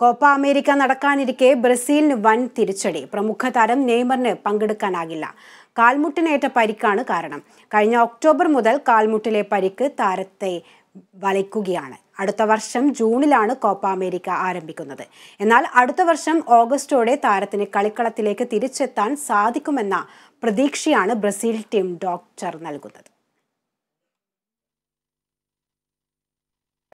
Copa America നടക്കാനിരിക്കെ ബ്രസീലിന് വൻ തിരിച്ചടി പ്രമുഖ താരം നെയ്മറിന് പങ്കെടുക്കാനാകില്ല കാൽമുട്ടിനേറ്റ പരിക്കാണ് കാരണം കഴിഞ്ഞ ഒക്ടോബർ മുതൽ കാൽമുട്ടിലെ പരിക്ക് താരത്തെ വലയ്ക്കുകയാണ് അടുത്ത വർഷം ജൂണിലാണ് കോപ്പ അമേരിക്ക ആരംഭിക്കുന്നത് എന്നാൽ അടുത്ത വർഷം ഓഗസ്റ്റോടെ താരത്തിന് കളിക്കളത്തിലേക്ക് തിരിച്ചെത്താൻ സാധിക്കുമെന്ന പ്രതീക്ഷയാണ് ബ്രസീൽ ടീം ഡോക്ടർ നൽകുന്നത്